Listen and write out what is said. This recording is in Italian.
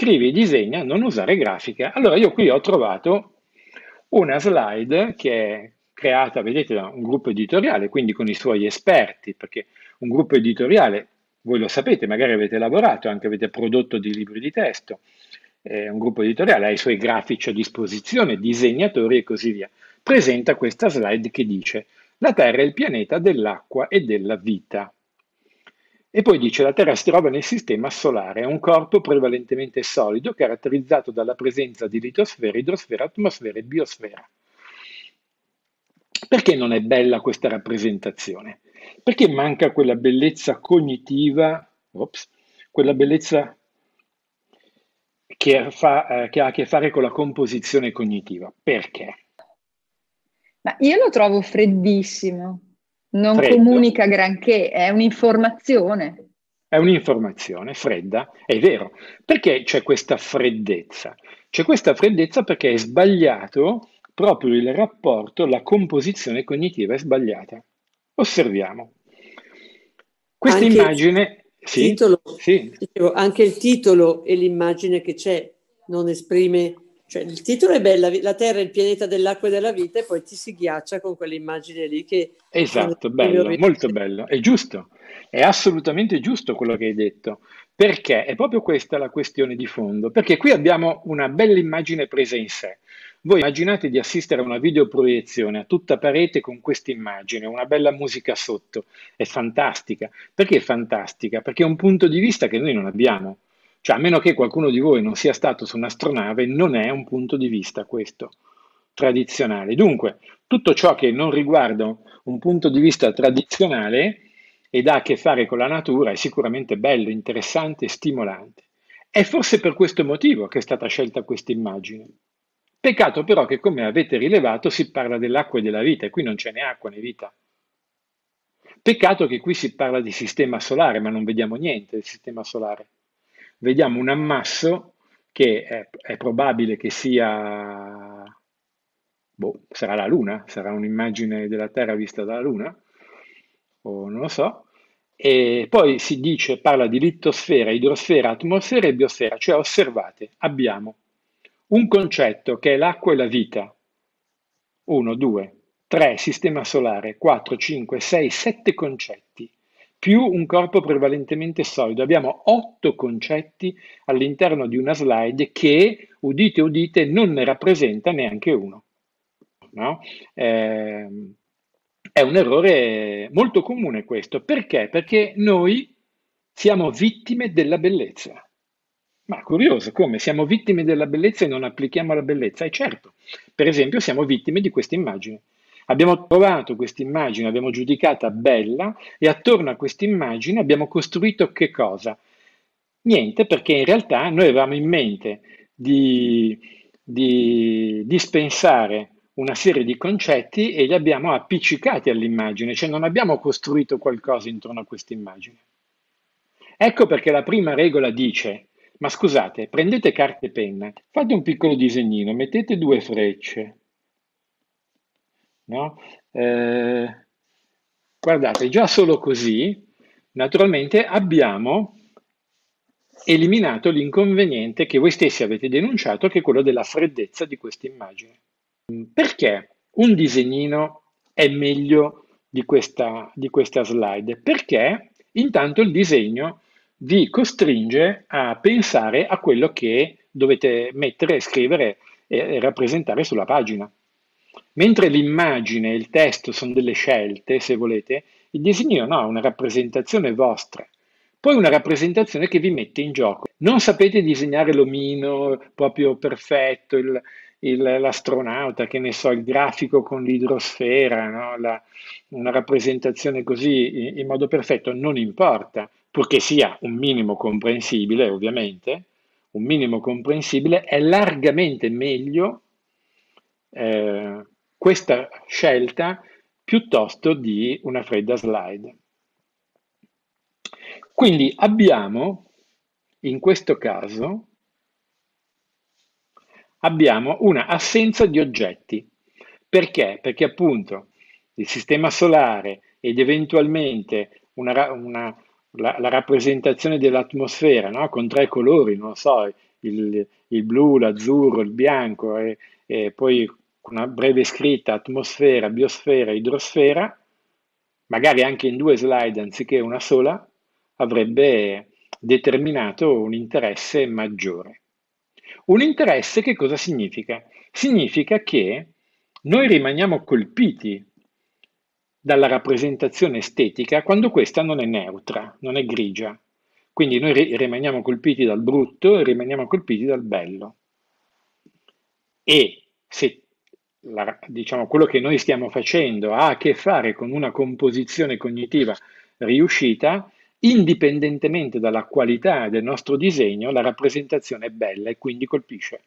scrivi e disegna, non usare grafica. Allora io qui ho trovato una slide che è creata, vedete, da un gruppo editoriale, quindi con i suoi esperti, perché un gruppo editoriale, voi lo sapete, magari avete lavorato, anche avete prodotto dei libri di testo, eh, un gruppo editoriale ha i suoi grafici a disposizione, disegnatori e così via. Presenta questa slide che dice la Terra è il pianeta dell'acqua e della vita. E poi dice la Terra si trova nel sistema solare, è un corpo prevalentemente solido caratterizzato dalla presenza di litosfera, idrosfera, atmosfera e biosfera. Perché non è bella questa rappresentazione? Perché manca quella bellezza cognitiva, ops, quella bellezza che, fa, eh, che ha a che fare con la composizione cognitiva? Perché? Ma io lo trovo freddissimo, non freddo. comunica granché, è un'informazione. È un'informazione fredda, è vero. Perché c'è questa freddezza? C'è questa freddezza perché è sbagliato proprio il rapporto, la composizione cognitiva è sbagliata. Osserviamo. Questa anche immagine... Il sì, titolo, sì. Dicevo, anche il titolo e l'immagine che c'è non esprime cioè, il titolo è bello, La Terra è il pianeta dell'acqua e della vita, e poi ti si ghiaccia con quell'immagine lì che... Esatto, bello, molto bello, è giusto, è assolutamente giusto quello che hai detto, perché è proprio questa la questione di fondo, perché qui abbiamo una bella immagine presa in sé. Voi immaginate di assistere a una videoproiezione a tutta parete con questa immagine, una bella musica sotto, è fantastica. Perché è fantastica? Perché è un punto di vista che noi non abbiamo. Cioè, a meno che qualcuno di voi non sia stato su un'astronave, non è un punto di vista questo tradizionale. Dunque, tutto ciò che non riguarda un punto di vista tradizionale ed ha a che fare con la natura è sicuramente bello, interessante e stimolante. È forse per questo motivo che è stata scelta questa immagine. Peccato però che, come avete rilevato, si parla dell'acqua e della vita, e qui non c'è né acqua né vita. Peccato che qui si parla di sistema solare, ma non vediamo niente del sistema solare vediamo un ammasso che è, è probabile che sia, boh, sarà la Luna, sarà un'immagine della Terra vista dalla Luna, o non lo so, e poi si dice, parla di littosfera, idrosfera, atmosfera e biosfera, cioè osservate, abbiamo un concetto che è l'acqua e la vita, 1, 2, 3, sistema solare, 4, 5, 6, 7 concetti, più un corpo prevalentemente solido. Abbiamo otto concetti all'interno di una slide che, udite udite, non ne rappresenta neanche uno. No? Eh, è un errore molto comune questo. Perché? Perché noi siamo vittime della bellezza. Ma curioso come siamo vittime della bellezza e non applichiamo la bellezza. E eh, certo, per esempio siamo vittime di questa immagine. Abbiamo trovato questa immagine, l'abbiamo giudicata bella e attorno a questa immagine abbiamo costruito che cosa? Niente, perché in realtà noi avevamo in mente di, di dispensare una serie di concetti e li abbiamo appiccicati all'immagine, cioè non abbiamo costruito qualcosa intorno a questa immagine. Ecco perché la prima regola dice, ma scusate, prendete carta e penna, fate un piccolo disegnino, mettete due frecce, No? Eh, guardate, già solo così, naturalmente, abbiamo eliminato l'inconveniente che voi stessi avete denunciato, che è quello della freddezza di questa immagine. Perché un disegnino è meglio di questa, di questa slide? Perché intanto il disegno vi costringe a pensare a quello che dovete mettere, scrivere e, e rappresentare sulla pagina. Mentre l'immagine e il testo sono delle scelte, se volete, il disegno no, è una rappresentazione vostra. Poi una rappresentazione che vi mette in gioco. Non sapete disegnare l'omino proprio perfetto, il, il, l'astronauta, che ne so, il grafico con l'idrosfera, no? La, una rappresentazione così in, in modo perfetto, non importa, purché sia un minimo comprensibile, ovviamente, un minimo comprensibile, è largamente meglio eh, questa scelta piuttosto di una fredda slide. Quindi abbiamo, in questo caso, abbiamo una assenza di oggetti. Perché? Perché appunto il sistema solare ed eventualmente una, una, la, la, rappresentazione dell'atmosfera no? con tre colori, non so, il, il blu, l'azzurro, il bianco e, e poi una breve scritta atmosfera, biosfera, idrosfera, magari anche in due slide anziché una sola, avrebbe determinato un interesse maggiore. Un interesse che cosa significa? Significa che noi rimaniamo colpiti dalla rappresentazione estetica quando questa non è neutra, non è grigia. Quindi noi rimaniamo colpiti dal brutto e rimaniamo colpiti dal bello. E se la, diciamo, quello che noi stiamo facendo ha a che fare con una composizione cognitiva riuscita, indipendentemente dalla qualità del nostro disegno, la rappresentazione è bella e quindi colpisce.